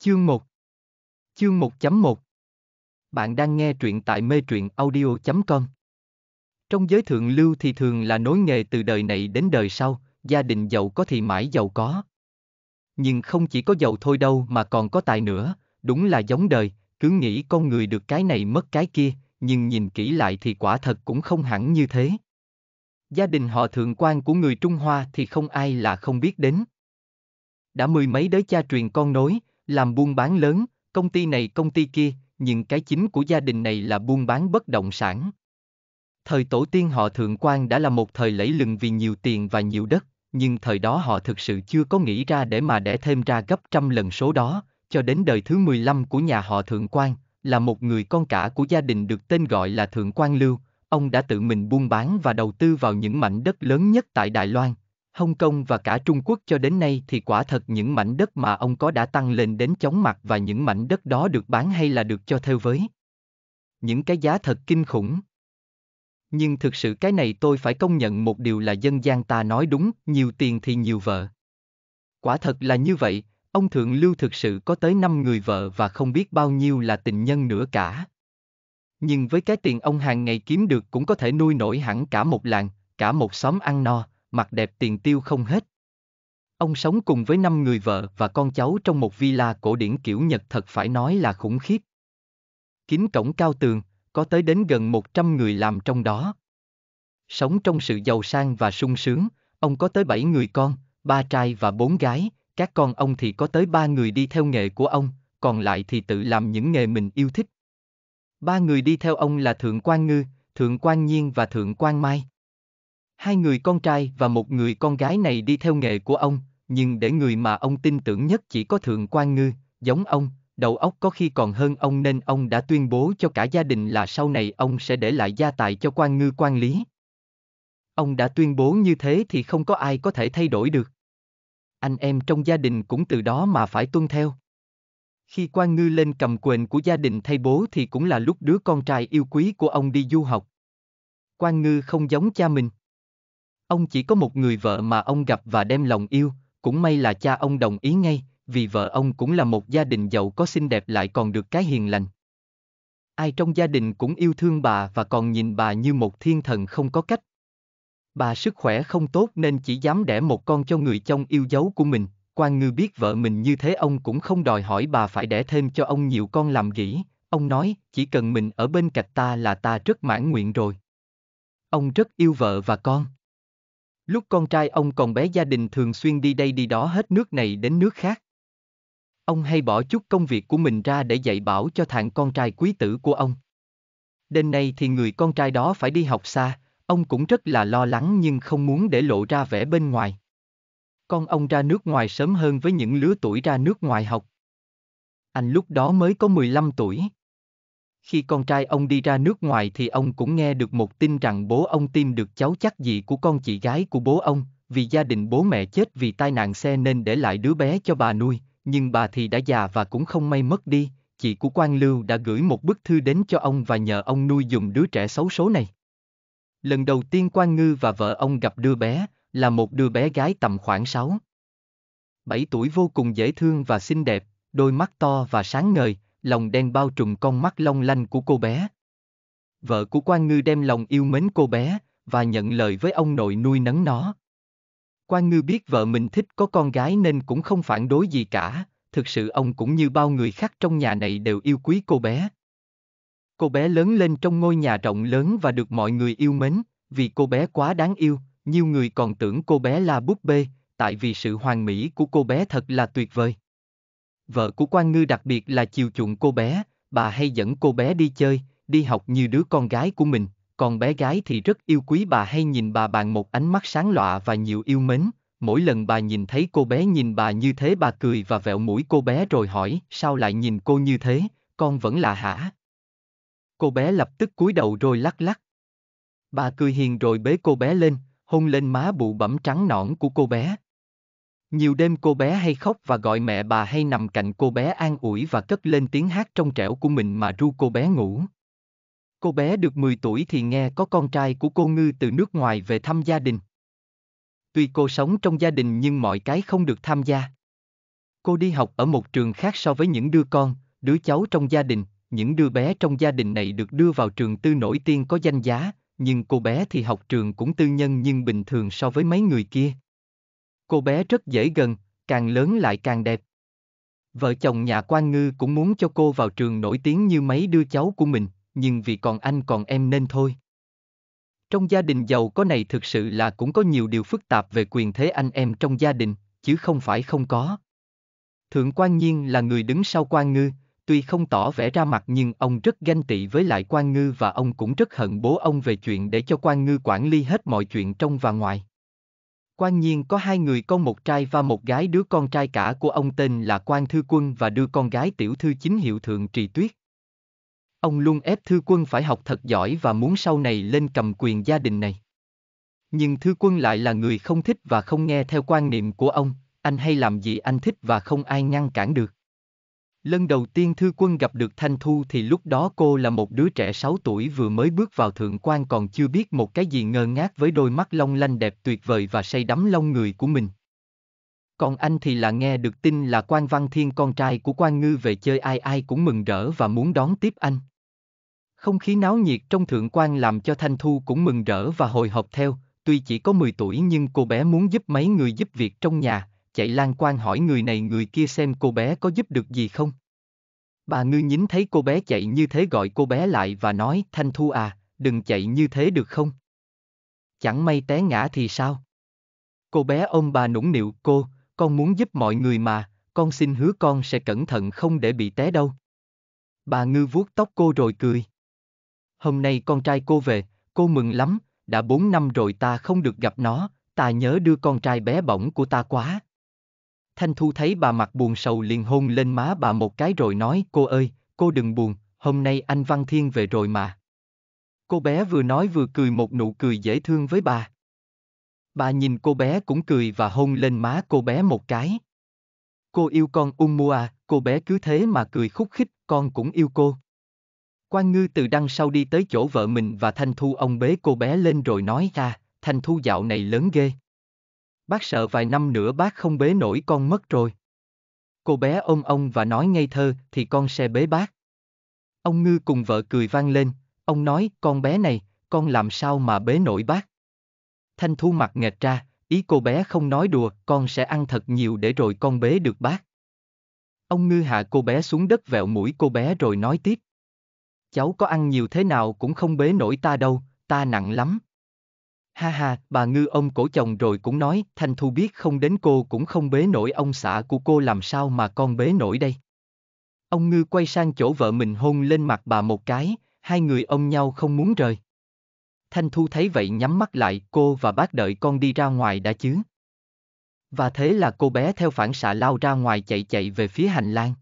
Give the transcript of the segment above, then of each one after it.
Chương 1 Chương 1.1 Bạn đang nghe truyện tại mê truyện audio.com Trong giới thượng lưu thì thường là nối nghề từ đời này đến đời sau, gia đình giàu có thì mãi giàu có. Nhưng không chỉ có giàu thôi đâu mà còn có tài nữa, đúng là giống đời, cứ nghĩ con người được cái này mất cái kia, nhưng nhìn kỹ lại thì quả thật cũng không hẳn như thế. Gia đình họ thượng quan của người Trung Hoa thì không ai là không biết đến. Đã mười mấy đới cha truyền con nối, làm buôn bán lớn, công ty này công ty kia, nhưng cái chính của gia đình này là buôn bán bất động sản. Thời tổ tiên họ Thượng quan đã là một thời lẫy lừng vì nhiều tiền và nhiều đất, nhưng thời đó họ thực sự chưa có nghĩ ra để mà đẻ thêm ra gấp trăm lần số đó, cho đến đời thứ 15 của nhà họ Thượng quan, là một người con cả của gia đình được tên gọi là Thượng quan Lưu, ông đã tự mình buôn bán và đầu tư vào những mảnh đất lớn nhất tại Đài Loan, Hong Kong và cả Trung Quốc cho đến nay thì quả thật những mảnh đất mà ông có đã tăng lên đến chóng mặt và những mảnh đất đó được bán hay là được cho theo với. Những cái giá thật kinh khủng. Nhưng thực sự cái này tôi phải công nhận một điều là dân gian ta nói đúng, nhiều tiền thì nhiều vợ. Quả thật là như vậy, ông Thượng Lưu thực sự có tới 5 người vợ và không biết bao nhiêu là tình nhân nữa cả. Nhưng với cái tiền ông hàng ngày kiếm được cũng có thể nuôi nổi hẳn cả một làng, cả một xóm ăn no, mặt đẹp tiền tiêu không hết. Ông sống cùng với năm người vợ và con cháu trong một villa cổ điển kiểu Nhật thật phải nói là khủng khiếp. Kín cổng cao tường, có tới đến gần 100 người làm trong đó. Sống trong sự giàu sang và sung sướng, ông có tới 7 người con, ba trai và bốn gái, các con ông thì có tới ba người đi theo nghề của ông, còn lại thì tự làm những nghề mình yêu thích. Ba người đi theo ông là Thượng quan Ngư, Thượng quan Nhiên và Thượng quan Mai. Hai người con trai và một người con gái này đi theo nghề của ông, nhưng để người mà ông tin tưởng nhất chỉ có Thượng quan Ngư, giống ông, đầu óc có khi còn hơn ông nên ông đã tuyên bố cho cả gia đình là sau này ông sẽ để lại gia tài cho quan ngư quan lý. Ông đã tuyên bố như thế thì không có ai có thể thay đổi được. Anh em trong gia đình cũng từ đó mà phải tuân theo. Khi quan ngư lên cầm quyền của gia đình thay bố thì cũng là lúc đứa con trai yêu quý của ông đi du học. Quan ngư không giống cha mình. Ông chỉ có một người vợ mà ông gặp và đem lòng yêu, cũng may là cha ông đồng ý ngay, vì vợ ông cũng là một gia đình giàu có xinh đẹp lại còn được cái hiền lành. Ai trong gia đình cũng yêu thương bà và còn nhìn bà như một thiên thần không có cách. Bà sức khỏe không tốt nên chỉ dám đẻ một con cho người chồng yêu dấu của mình, quan ngư biết vợ mình như thế ông cũng không đòi hỏi bà phải đẻ thêm cho ông nhiều con làm gỉ, ông nói, chỉ cần mình ở bên cạnh ta là ta rất mãn nguyện rồi. Ông rất yêu vợ và con. Lúc con trai ông còn bé gia đình thường xuyên đi đây đi đó hết nước này đến nước khác. Ông hay bỏ chút công việc của mình ra để dạy bảo cho thằng con trai quý tử của ông. Đêm nay thì người con trai đó phải đi học xa, ông cũng rất là lo lắng nhưng không muốn để lộ ra vẻ bên ngoài. Con ông ra nước ngoài sớm hơn với những lứa tuổi ra nước ngoài học. Anh lúc đó mới có 15 tuổi. Khi con trai ông đi ra nước ngoài thì ông cũng nghe được một tin rằng bố ông tìm được cháu chắc gì của con chị gái của bố ông, vì gia đình bố mẹ chết vì tai nạn xe nên để lại đứa bé cho bà nuôi, nhưng bà thì đã già và cũng không may mất đi, chị của Quang Lưu đã gửi một bức thư đến cho ông và nhờ ông nuôi dùng đứa trẻ xấu số này. Lần đầu tiên Quang Ngư và vợ ông gặp đứa bé, là một đứa bé gái tầm khoảng 6. 7 tuổi vô cùng dễ thương và xinh đẹp, đôi mắt to và sáng ngời, lòng đen bao trùm con mắt long lanh của cô bé. Vợ của quan ngư đem lòng yêu mến cô bé, và nhận lời với ông nội nuôi nấng nó. Quan ngư biết vợ mình thích có con gái nên cũng không phản đối gì cả, thực sự ông cũng như bao người khác trong nhà này đều yêu quý cô bé. Cô bé lớn lên trong ngôi nhà rộng lớn và được mọi người yêu mến, vì cô bé quá đáng yêu, nhiều người còn tưởng cô bé là búp bê, tại vì sự hoàn mỹ của cô bé thật là tuyệt vời vợ của quan ngư đặc biệt là chiều chuộng cô bé, bà hay dẫn cô bé đi chơi, đi học như đứa con gái của mình, còn bé gái thì rất yêu quý bà hay nhìn bà bằng một ánh mắt sáng lọa và nhiều yêu mến. Mỗi lần bà nhìn thấy cô bé nhìn bà như thế bà cười và vẹo mũi cô bé rồi hỏi sao lại nhìn cô như thế, con vẫn là hả? Cô bé lập tức cúi đầu rồi lắc lắc. Bà cười hiền rồi bế cô bé lên, hôn lên má bụ bẩm trắng nõn của cô bé. Nhiều đêm cô bé hay khóc và gọi mẹ bà hay nằm cạnh cô bé an ủi và cất lên tiếng hát trong trẻo của mình mà ru cô bé ngủ. Cô bé được 10 tuổi thì nghe có con trai của cô ngư từ nước ngoài về thăm gia đình. Tuy cô sống trong gia đình nhưng mọi cái không được tham gia. Cô đi học ở một trường khác so với những đứa con, đứa cháu trong gia đình, những đứa bé trong gia đình này được đưa vào trường tư nổi tiên có danh giá, nhưng cô bé thì học trường cũng tư nhân nhưng bình thường so với mấy người kia. Cô bé rất dễ gần, càng lớn lại càng đẹp. Vợ chồng nhà quan ngư cũng muốn cho cô vào trường nổi tiếng như mấy đứa cháu của mình, nhưng vì còn anh còn em nên thôi. Trong gia đình giàu có này thực sự là cũng có nhiều điều phức tạp về quyền thế anh em trong gia đình, chứ không phải không có. Thượng quan Nhiên là người đứng sau quan ngư, tuy không tỏ vẻ ra mặt nhưng ông rất ganh tị với lại quan ngư và ông cũng rất hận bố ông về chuyện để cho quan ngư quản lý hết mọi chuyện trong và ngoài. Quan nhiên có hai người con một trai và một gái đứa con trai cả của ông tên là Quan Thư Quân và đứa con gái tiểu thư chính hiệu Thượng Trì Tuyết. Ông luôn ép Thư Quân phải học thật giỏi và muốn sau này lên cầm quyền gia đình này. Nhưng Thư Quân lại là người không thích và không nghe theo quan niệm của ông, anh hay làm gì anh thích và không ai ngăn cản được. Lần đầu tiên thư quân gặp được Thanh Thu thì lúc đó cô là một đứa trẻ 6 tuổi vừa mới bước vào thượng quan còn chưa biết một cái gì ngơ ngác với đôi mắt long lanh đẹp tuyệt vời và say đắm lông người của mình. Còn anh thì là nghe được tin là quan văn thiên con trai của quan ngư về chơi ai ai cũng mừng rỡ và muốn đón tiếp anh. Không khí náo nhiệt trong thượng quan làm cho Thanh Thu cũng mừng rỡ và hồi hộp theo, tuy chỉ có 10 tuổi nhưng cô bé muốn giúp mấy người giúp việc trong nhà, chạy lang quang hỏi người này người kia xem cô bé có giúp được gì không. Bà ngư nhìn thấy cô bé chạy như thế gọi cô bé lại và nói, Thanh Thu à, đừng chạy như thế được không? Chẳng may té ngã thì sao? Cô bé ôm bà nũng nịu, cô, con muốn giúp mọi người mà, con xin hứa con sẽ cẩn thận không để bị té đâu. Bà ngư vuốt tóc cô rồi cười. Hôm nay con trai cô về, cô mừng lắm, đã bốn năm rồi ta không được gặp nó, ta nhớ đưa con trai bé bỏng của ta quá. Thanh Thu thấy bà mặt buồn sầu liền hôn lên má bà một cái rồi nói, cô ơi, cô đừng buồn, hôm nay anh Văn Thiên về rồi mà. Cô bé vừa nói vừa cười một nụ cười dễ thương với bà. Bà nhìn cô bé cũng cười và hôn lên má cô bé một cái. Cô yêu con Umua, à, cô bé cứ thế mà cười khúc khích, con cũng yêu cô. Quan ngư từ đằng sau đi tới chỗ vợ mình và Thanh Thu ông bế cô bé lên rồi nói ra, Thanh Thu dạo này lớn ghê bác sợ vài năm nữa bác không bế nổi con mất rồi. Cô bé ôm ông và nói ngây thơ, thì con sẽ bế bác. Ông ngư cùng vợ cười vang lên, ông nói, con bé này, con làm sao mà bế nổi bác. Thanh thu mặt nghẹt ra, ý cô bé không nói đùa, con sẽ ăn thật nhiều để rồi con bế được bác. Ông ngư hạ cô bé xuống đất vẹo mũi cô bé rồi nói tiếp. Cháu có ăn nhiều thế nào cũng không bế nổi ta đâu, ta nặng lắm, Ha ha, bà ngư ông cổ chồng rồi cũng nói, Thanh Thu biết không đến cô cũng không bế nổi ông xã của cô làm sao mà con bế nổi đây. Ông ngư quay sang chỗ vợ mình hôn lên mặt bà một cái, hai người ôm nhau không muốn rời. Thanh Thu thấy vậy nhắm mắt lại, cô và bác đợi con đi ra ngoài đã chứ. Và thế là cô bé theo phản xạ lao ra ngoài chạy chạy về phía hành lang.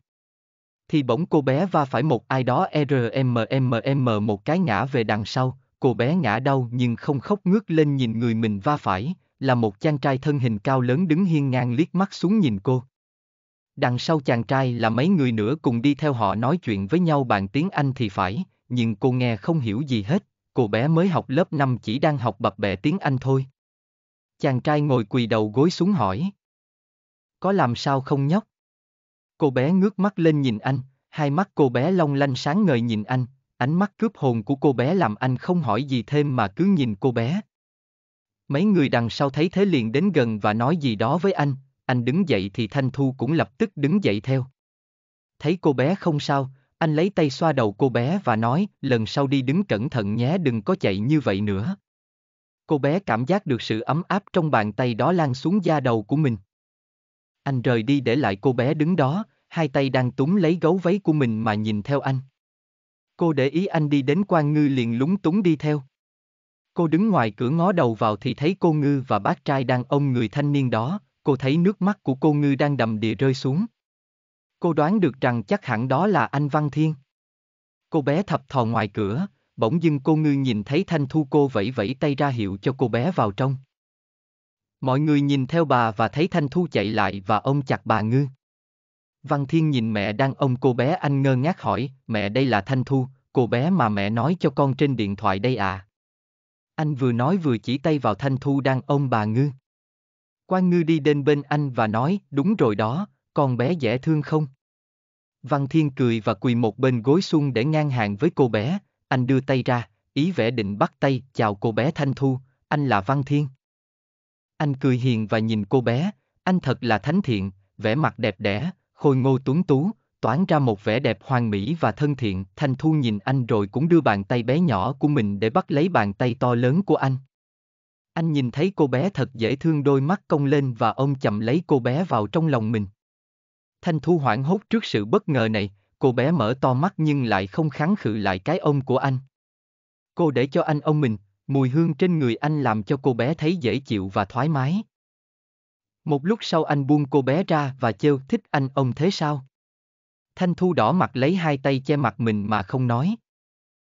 Thì bỗng cô bé va phải một ai đó RMMM một cái ngã về đằng sau, cô bé ngã đau nhưng không khóc ngước lên nhìn người mình va phải, là một chàng trai thân hình cao lớn đứng hiên ngang liếc mắt xuống nhìn cô. Đằng sau chàng trai là mấy người nữa cùng đi theo họ nói chuyện với nhau bằng tiếng Anh thì phải, nhưng cô nghe không hiểu gì hết, cô bé mới học lớp 5 chỉ đang học bập bẹ tiếng Anh thôi. Chàng trai ngồi quỳ đầu gối xuống hỏi. Có làm sao không nhóc? Cô bé ngước mắt lên nhìn anh, hai mắt cô bé long lanh sáng ngời nhìn anh, Ánh mắt cướp hồn của cô bé làm anh không hỏi gì thêm mà cứ nhìn cô bé. Mấy người đằng sau thấy thế liền đến gần và nói gì đó với anh, anh đứng dậy thì Thanh Thu cũng lập tức đứng dậy theo. Thấy cô bé không sao, anh lấy tay xoa đầu cô bé và nói, lần sau đi đứng cẩn thận nhé đừng có chạy như vậy nữa. Cô bé cảm giác được sự ấm áp trong bàn tay đó lan xuống da đầu của mình. Anh rời đi để lại cô bé đứng đó, hai tay đang túm lấy gấu váy của mình mà nhìn theo anh. Cô để ý anh đi đến quan ngư liền lúng túng đi theo. Cô đứng ngoài cửa ngó đầu vào thì thấy cô ngư và bác trai đang ôm người thanh niên đó, cô thấy nước mắt của cô ngư đang đầm đìa rơi xuống. Cô đoán được rằng chắc hẳn đó là anh Văn Thiên. Cô bé thập thò ngoài cửa, bỗng dưng cô ngư nhìn thấy Thanh Thu cô vẫy vẫy tay ra hiệu cho cô bé vào trong. Mọi người nhìn theo bà và thấy Thanh Thu chạy lại và ôm chặt bà ngư. Văn Thiên nhìn mẹ đang ôm cô bé anh ngơ ngác hỏi, mẹ đây là Thanh Thu, cô bé mà mẹ nói cho con trên điện thoại đây à. Anh vừa nói vừa chỉ tay vào Thanh Thu đang ôm bà Ngư. Quan Ngư đi đến bên anh và nói, đúng rồi đó, con bé dễ thương không? Văn Thiên cười và quỳ một bên gối xuông để ngang hàng với cô bé, anh đưa tay ra, ý vẻ định bắt tay, chào cô bé Thanh Thu, anh là Văn Thiên. Anh cười hiền và nhìn cô bé, anh thật là thánh thiện, vẻ mặt đẹp đẽ, Khôi ngô tuấn tú, toán ra một vẻ đẹp hoàn mỹ và thân thiện. Thanh Thu nhìn anh rồi cũng đưa bàn tay bé nhỏ của mình để bắt lấy bàn tay to lớn của anh. Anh nhìn thấy cô bé thật dễ thương đôi mắt cong lên và ông chậm lấy cô bé vào trong lòng mình. Thanh Thu hoảng hốt trước sự bất ngờ này, cô bé mở to mắt nhưng lại không kháng khự lại cái ông của anh. Cô để cho anh ông mình, mùi hương trên người anh làm cho cô bé thấy dễ chịu và thoải mái. Một lúc sau anh buông cô bé ra và trêu thích anh ông thế sao? Thanh Thu đỏ mặt lấy hai tay che mặt mình mà không nói.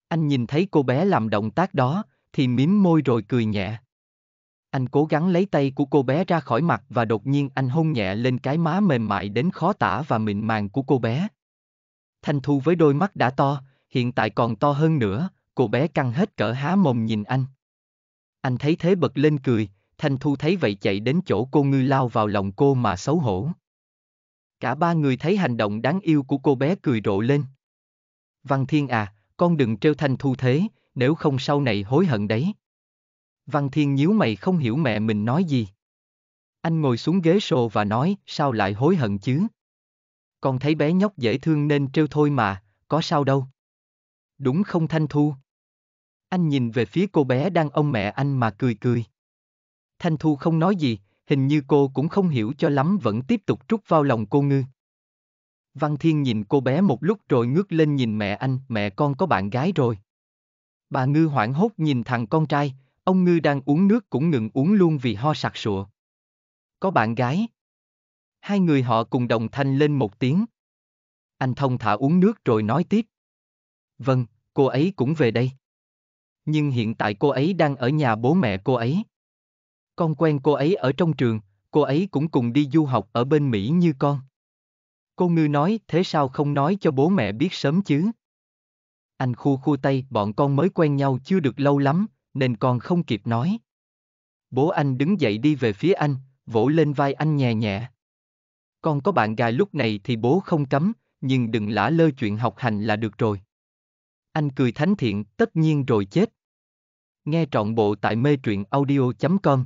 Anh nhìn thấy cô bé làm động tác đó, thì mím môi rồi cười nhẹ. Anh cố gắng lấy tay của cô bé ra khỏi mặt và đột nhiên anh hôn nhẹ lên cái má mềm mại đến khó tả và mịn màng của cô bé. Thanh Thu với đôi mắt đã to, hiện tại còn to hơn nữa, cô bé căng hết cỡ há mồm nhìn anh. Anh thấy thế bật lên cười, Thanh Thu thấy vậy chạy đến chỗ cô ngư lao vào lòng cô mà xấu hổ. Cả ba người thấy hành động đáng yêu của cô bé cười rộ lên. Văn Thiên à, con đừng trêu Thanh Thu thế, nếu không sau này hối hận đấy. Văn Thiên nhíu mày không hiểu mẹ mình nói gì. Anh ngồi xuống ghế sồ và nói, sao lại hối hận chứ? Con thấy bé nhóc dễ thương nên trêu thôi mà, có sao đâu. Đúng không Thanh Thu? Anh nhìn về phía cô bé đang ôm mẹ anh mà cười cười. Thanh Thu không nói gì, hình như cô cũng không hiểu cho lắm vẫn tiếp tục trút vào lòng cô ngư. Văn Thiên nhìn cô bé một lúc rồi ngước lên nhìn mẹ anh, mẹ con có bạn gái rồi. Bà Ngư hoảng hốt nhìn thằng con trai, ông Ngư đang uống nước cũng ngừng uống luôn vì ho sặc sụa. Có bạn gái. Hai người họ cùng đồng thanh lên một tiếng. Anh thông thả uống nước rồi nói tiếp. Vâng, cô ấy cũng về đây. Nhưng hiện tại cô ấy đang ở nhà bố mẹ cô ấy. Con quen cô ấy ở trong trường, cô ấy cũng cùng đi du học ở bên Mỹ như con. Cô ngư nói thế sao không nói cho bố mẹ biết sớm chứ? Anh khu khu tay bọn con mới quen nhau chưa được lâu lắm, nên con không kịp nói. Bố anh đứng dậy đi về phía anh, vỗ lên vai anh nhẹ nhẹ. Con có bạn gái lúc này thì bố không cấm, nhưng đừng lả lơ chuyện học hành là được rồi. Anh cười thánh thiện, tất nhiên rồi chết. Nghe trọn bộ tại mê truyện audio.com